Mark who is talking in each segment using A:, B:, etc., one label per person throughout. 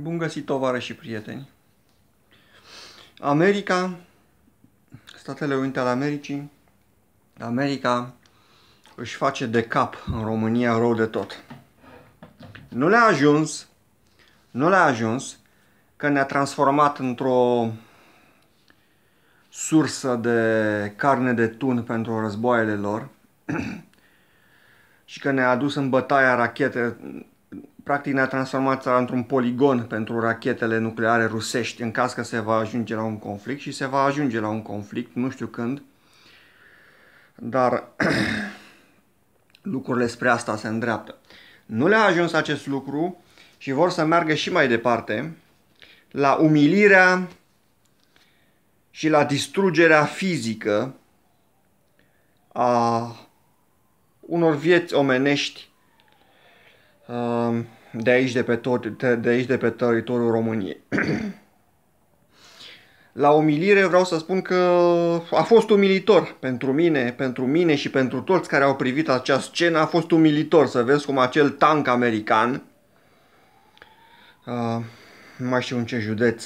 A: Bun găsit, tovară și prieteni! America, Statele Unite ale Americii, America își face de cap în România rău de tot. Nu le-a ajuns, nu le-a ajuns că ne-a transformat într-o sursă de carne de tun pentru războaiele lor și că ne-a adus în bătaia rachete practic ne-a transformat țara într-un poligon pentru rachetele nucleare rusești în caz că se va ajunge la un conflict și se va ajunge la un conflict, nu știu când, dar lucrurile spre asta se îndreaptă. Nu le-a ajuns acest lucru și vor să meargă și mai departe la umilirea și la distrugerea fizică a unor vieți omenești uh, de aici de pe, tot, de aici de pe teritoriul României. La umilire vreau să spun că a fost umilitor pentru mine, pentru mine și pentru toți care au privit acea scenă, a fost umilitor să vezi cum acel tank american, uh, nu mai știu în ce județ,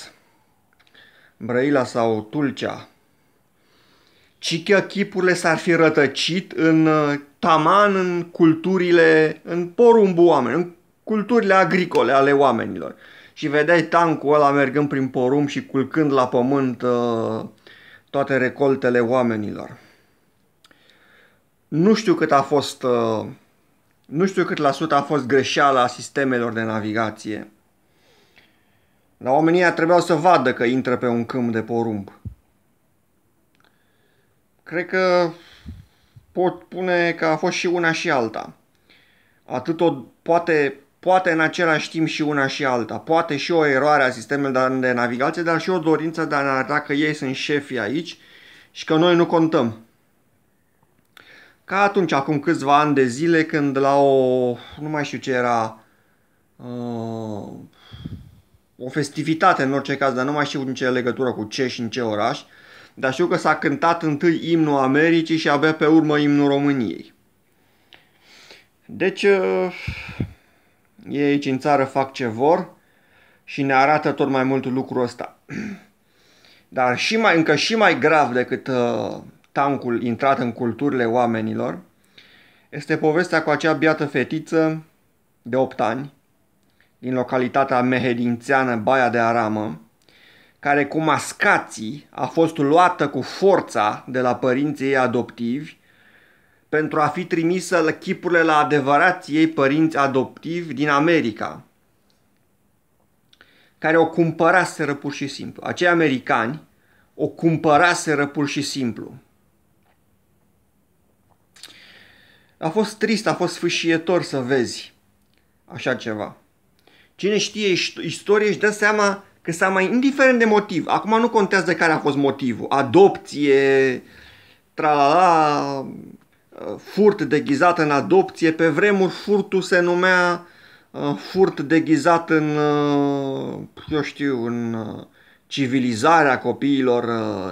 A: Brăila sau Tulcea, ci că chipurile s-ar fi rătăcit în uh, taman în culturile, în porumbul oameni, în culturile agricole ale oamenilor. Și vedeai tancul ăla mergând prin porum și culcând la pământ uh, toate recoltele oamenilor. Nu știu cât a fost, uh, nu știu cât la sută a fost greșeala sistemelor de navigație. Dar oamenii trebuiau să vadă că intră pe un câmp de porumb. Cred că pot pune că a fost și una și alta. Atât o, poate poate în același timp și una și alta. Poate și o eroare a sistemelor de navigație, dar și o dorință de a ne arăta că ei sunt șefii aici și că noi nu contăm. Ca atunci, acum câțiva ani de zile, când la o, nu mai știu ce era, uh, o festivitate în orice caz, dar nu mai știu în ce legătură cu ce și în ce oraș, dar știu că s-a cântat întâi imnul Americii și abia pe urmă imnul României. Deci, uh, ei aici în țară fac ce vor și ne arată tot mai mult lucrul ăsta. Dar și mai, încă și mai grav decât uh, tancul intrat în culturile oamenilor este povestea cu acea biată fetiță de 8 ani din localitatea mehedințeană Baia de Aramă, care cu mascații a fost luată cu forța de la părinții ei adoptivi pentru a fi trimisă la chipurile la adevărați ei părinți adoptivi din America, care o cumpăraseră pur și simplu. Acei americani o cumpăraseră pur și simplu. A fost trist, a fost fâșietor să vezi așa ceva. Cine știe istorie își dă seama că s-a mai, indiferent de motiv, acum nu contează care a fost motivul, adopție, tralala, furt deghizat în adopție. Pe vremuri furtul se numea uh, furt deghizat în, uh, eu știu, în uh, civilizarea copiilor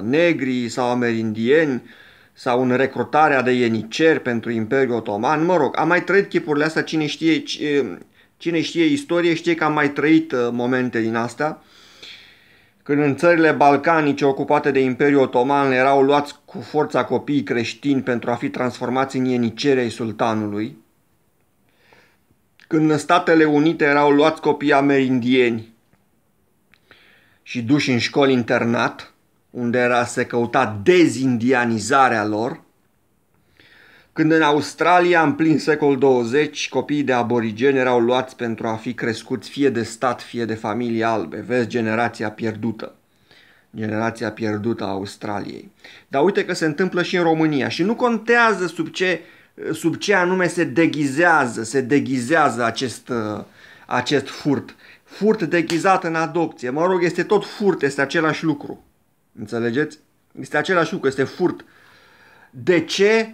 A: negri sau amerindieni sau în recrutarea de ieniceri pentru Imperiul Otoman. Mă rog, am mai trăit chipurile astea, cine știe, cine știe istorie știe că am mai trăit momente din astea când în țările balcanice ocupate de Imperiul Otoman erau luați cu forța copiii creștini pentru a fi transformați în ienicere ai sultanului, când în Statele Unite erau luați copii amerindieni și duși în școli internat, unde era se căuta dezindianizarea lor, când în Australia, în plin secol 20, copiii de aborigeni erau luați pentru a fi crescuți fie de stat, fie de familii albe. Vezi generația pierdută. Generația pierdută a Australiei. Dar uite că se întâmplă și în România și nu contează sub ce, sub ce anume se deghizează, se deghizează acest, uh, acest furt. Furt deghizat în adopție. Mă rog, este tot furt, este același lucru. Înțelegeți? Este același lucru, este furt. De ce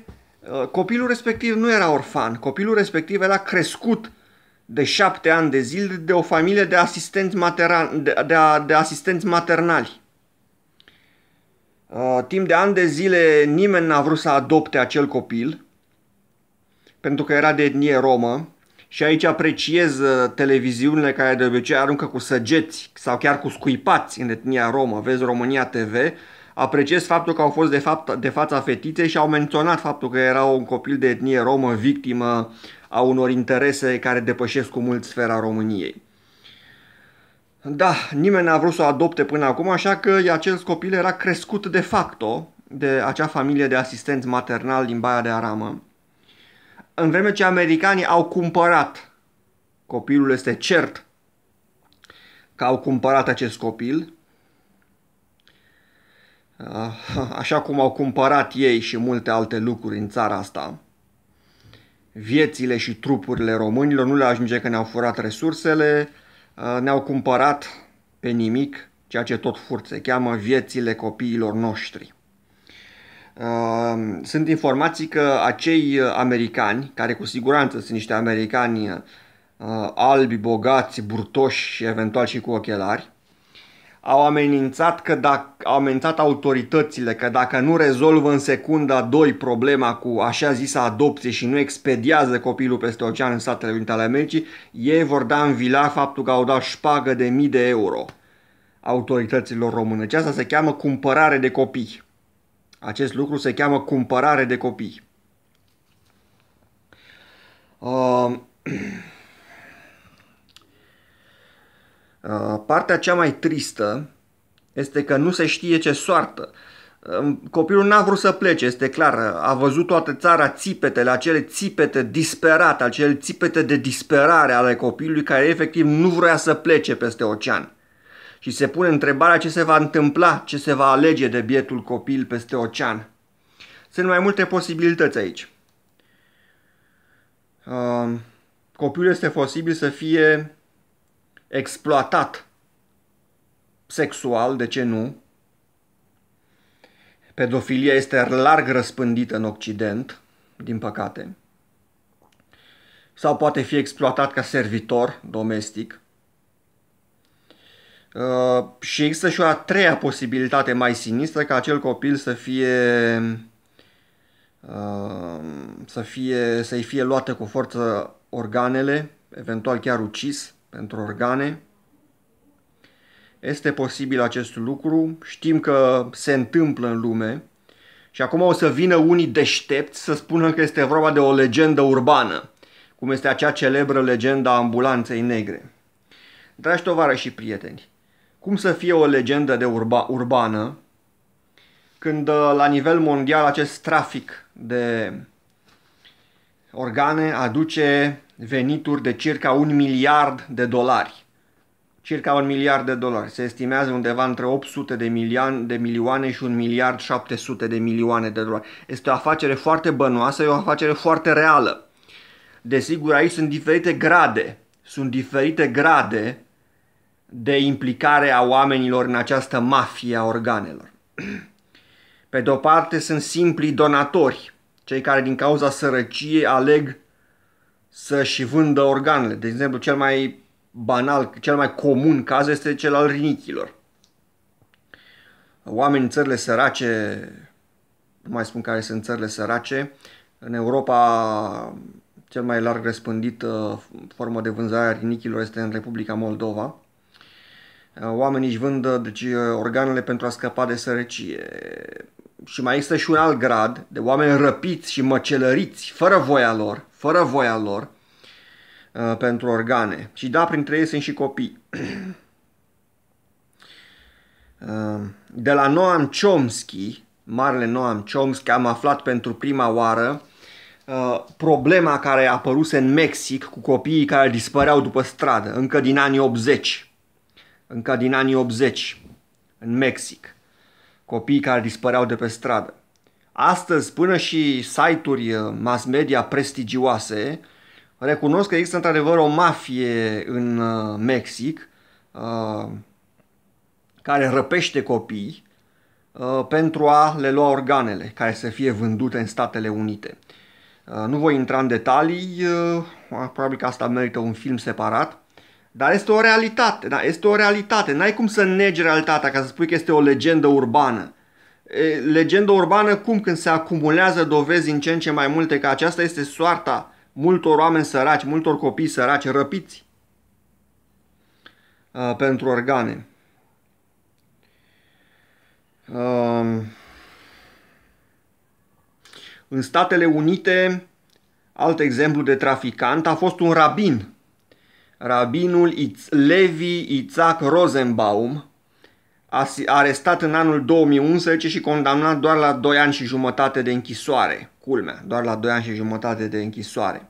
A: Uh, copilul respectiv nu era orfan, copilul respectiv era crescut de șapte ani de zile de o familie de asistenți, materan, de, de, de asistenți maternali. Uh, timp de ani de zile nimeni n-a vrut să adopte acel copil pentru că era de etnie romă și aici apreciez uh, televiziunile care de obicei aruncă cu săgeți sau chiar cu scuipați în etnia romă, vezi România TV, Apreciez faptul că au fost de, fapt, de fața fetiței și au menționat faptul că era un copil de etnie romă victimă a unor interese care depășesc cu mult sfera României. Da, nimeni n-a vrut să o adopte până acum, așa că acest copil era crescut de facto de acea familie de asistenți maternal din Baia de Aramă. În vreme ce americanii au cumpărat, copilul este cert că au cumpărat acest copil, Ah, așa cum au cumpărat ei și multe alte lucruri în țara asta. Viețile și trupurile românilor nu le ajunge că ne-au furat resursele, ah, ne-au cumpărat pe nimic, ceea ce tot furt se cheamă viețile copiilor noștri. Ah, sunt informații că acei americani, care cu siguranță sunt niște americani albi, bogați, burtoși și eventual și cu ochelari, au amenințat, că dacă, au amenințat autoritățile că dacă nu rezolvă în secunda 2 problema cu așa zisa adopție și nu expediază copilul peste ocean în Statele Unite ale Americii, ei vor da în vila faptul că au dat șpagă de mii de euro autorităților românești. Asta se cheamă cumpărare de copii. Acest lucru se cheamă cumpărare de copii. Uh, Uh, partea cea mai tristă este că nu se știe ce soartă. Um, copilul n-a vrut să plece, este clar. A văzut toată țara țipetele, acele țipete disperate, acele țipete de disperare ale copilului care efectiv nu vrea să plece peste ocean. Și se pune întrebarea ce se va întâmpla, ce se va alege de bietul copil peste ocean. Sunt mai multe posibilități aici. Um, copilul este posibil să fie exploatat sexual, de ce nu? Pedofilia este larg răspândită în Occident, din păcate. Sau poate fi exploatat ca servitor domestic. Uh, și există și o a treia posibilitate mai sinistră ca acel copil să fie uh, să fie să-i fie luate cu forță organele, eventual chiar ucis pentru organe. Este posibil acest lucru, știm că se întâmplă în lume și acum o să vină unii deștepți să spună că este vorba de o legendă urbană, cum este acea celebră a ambulanței negre. Dragi tovară și prieteni, cum să fie o legendă de urba, urbană când uh, la nivel mondial acest trafic de organe aduce venituri de circa un miliard de dolari. Circa un miliard de dolari. Se estimează undeva între 800 de, milioane, de milioane și un miliard 700 de milioane de dolari. Este o afacere foarte bănoasă, e o afacere foarte reală. Desigur, aici sunt diferite grade. Sunt diferite grade de implicare a oamenilor în această mafie a organelor. Pe de o parte sunt simpli donatori cei care din cauza sărăciei aleg să-și vândă organele. De exemplu, cel mai banal, cel mai comun caz este cel al rinichilor. Oamenii în țările sărace, nu mai spun care sunt țările sărace, în Europa cel mai larg răspândită formă de vânzare a rinichilor este în Republica Moldova. Oamenii își vândă deci, organele pentru a scăpa de sărăcie și mai există și un alt grad de oameni răpiți și măcelăriți fără voia lor, fără voia lor, uh, pentru organe. Și da, printre ei sunt și copii. Uh, de la Noam Chomsky, marele Noam Chomsky, am aflat pentru prima oară uh, problema care a apărut în Mexic cu copiii care dispăreau după stradă, încă din anii 80. Încă din anii 80, în Mexic copiii care dispăreau de pe stradă. Astăzi, până și site-uri uh, mass media prestigioase recunosc că există într-adevăr o mafie în uh, Mexic uh, care răpește copii pentru a le lua organele care să fie vândute în Statele Unite. Nu voi intra în detalii, probabil că asta merită un film separat, dar este o realitate, da, este o realitate. N-ai cum să negi realitatea ca să spui că este o legendă urbană. E, legendă urbană cum când se acumulează dovezi în ce în ce mai multe că aceasta este soarta multor oameni săraci, multor copii săraci, răpiți uh, pentru organe. Uh, în Statele Unite, alt exemplu de traficant a fost un rabin rabinul Itz Levi Isaac Rosenbaum, arestat în anul 2011 și condamnat doar la 2 ani și jumătate de închisoare. Culmea, doar la 2 ani și jumătate de închisoare.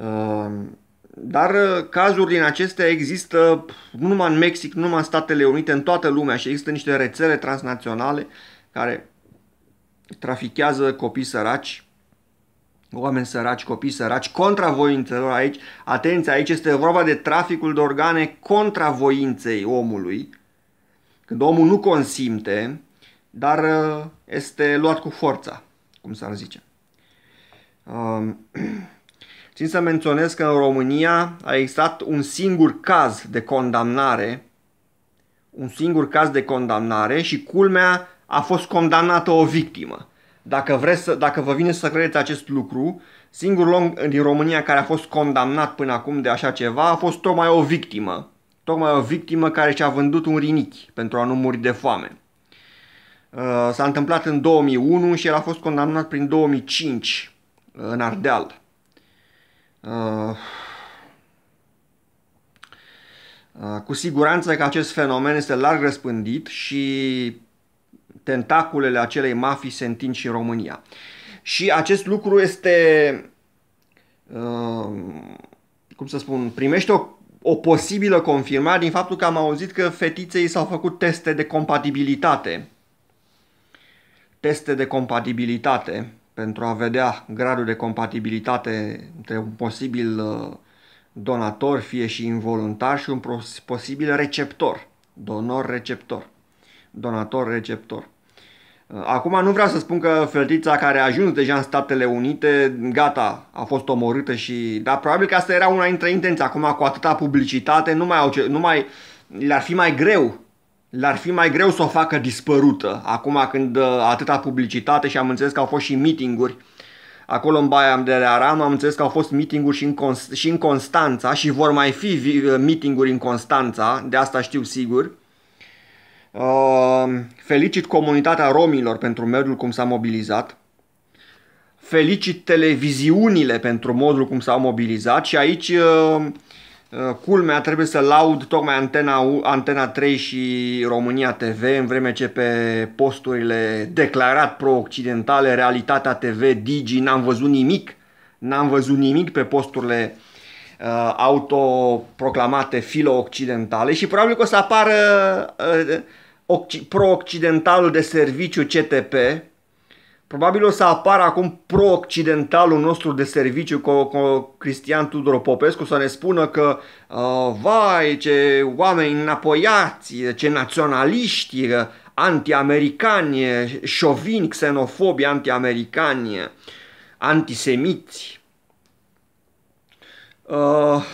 A: Ehm, dar uh, cazuri din acestea există nu numai în Mexic, nu numai în Statele Unite, în toată lumea și există niște rețele transnaționale care trafichează copii săraci oameni săraci, copii săraci, contra voințelor aici. Atenție, aici este vorba de traficul de organe contra voinței omului, când omul nu consimte, dar uh, este luat cu forța, cum s-ar zice. Um, țin să menționez că în România a existat un singur caz de condamnare, un singur caz de condamnare și culmea a fost condamnată o victimă. Dacă, vreți să, dacă vă vine să credeți acest lucru, singurul om din România care a fost condamnat până acum de așa ceva a fost tocmai o victimă. Tocmai o victimă care și-a vândut un rinichi pentru a nu muri de foame. Uh, s-a întâmplat în 2001 și el a fost condamnat prin 2005 uh, în Ardeal. Uh, cu siguranță că acest fenomen este larg răspândit și tentaculele acelei mafii se întind și în România. Și acest lucru este, uh, cum să spun, primește o, o posibilă confirmare din faptul că am auzit că fetiței s-au făcut teste de compatibilitate. Teste de compatibilitate pentru a vedea gradul de compatibilitate între un posibil uh, donator, fie și involuntar, și un posibil receptor, donor-receptor donator-receptor. Uh, acum nu vreau să spun că fetița care a ajuns deja în Statele Unite, gata, a fost omorâtă și... Dar probabil că asta era una dintre intenții. Acum cu atâta publicitate nu mai au ce... Nu mai... Le-ar fi mai greu le-ar fi mai greu să o facă dispărută, acum când uh, atâta publicitate și am înțeles că au fost și meetinguri acolo în Baia de Aram, am înțeles că au fost meetinguri și în, Const- și în Constanța și vor mai fi uh, meetinguri în Constanța, de asta știu sigur. Ehm, felicit comunitatea romilor pentru mediul cum s-a mobilizat. Felicit televiziunile pentru modul cum s-au mobilizat și aici ehm, eh, culmea trebuie să laud tocmai Antena, Antena 3 și România TV în vreme ce pe posturile declarat pro-occidentale, Realitatea TV, Digi, n-am văzut nimic. N-am văzut nimic pe posturile eh, autoproclamate filo-occidentale și probabil că o să apară eh, pro-occidentalul de serviciu CTP, probabil o să apară acum pro-occidentalul nostru de serviciu cu, cu Cristian Tudor Popescu să ne spună că uh, vai ce oameni înapoiați, ce naționaliști, uh, americani șovini, xenofobi anti-americani, antisemiți. Uh,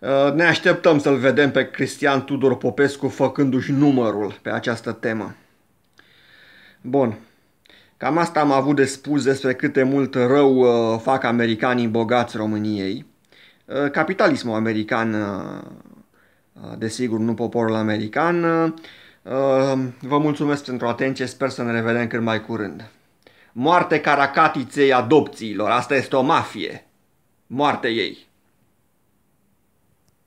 A: Uh, ne așteptăm să-l vedem pe Cristian Tudor Popescu făcându-și numărul pe această temă. Bun. Cam asta am avut de spus despre cât de mult rău uh, fac americanii bogați României. Uh, capitalismul american, desigur, nu poporul american. Vă mulțumesc pentru atenție, sper să ne revedem cât mai curând. Moarte caracatiței adopțiilor, asta este o mafie. Moarte ei.